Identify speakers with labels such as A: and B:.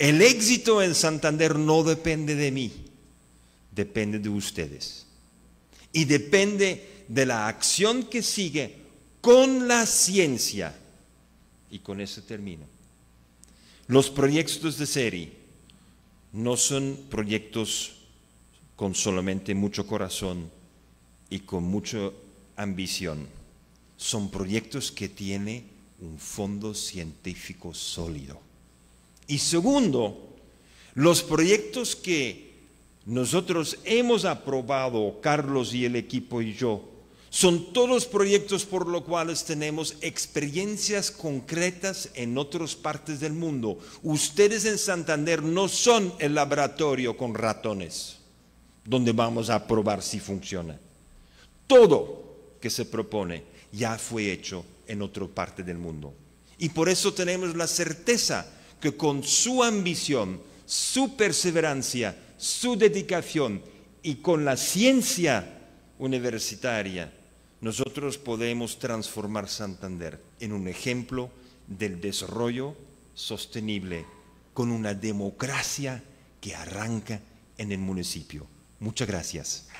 A: El éxito en Santander no depende de mí, depende de ustedes. Y depende de la acción que sigue con la ciencia. Y con eso termino. Los proyectos de serie no son proyectos con solamente mucho corazón y con mucha ambición. Son proyectos que tienen un fondo científico sólido y segundo, los proyectos que nosotros hemos aprobado, Carlos y el equipo y yo, son todos proyectos por los cuales tenemos experiencias concretas en otras partes del mundo. Ustedes en Santander no son el laboratorio con ratones donde vamos a probar si funciona. Todo que se propone ya fue hecho en otra parte del mundo. Y por eso tenemos la certeza que con su ambición, su perseverancia, su dedicación y con la ciencia universitaria, nosotros podemos transformar Santander en un ejemplo del desarrollo sostenible con una democracia que arranca en el municipio. Muchas gracias.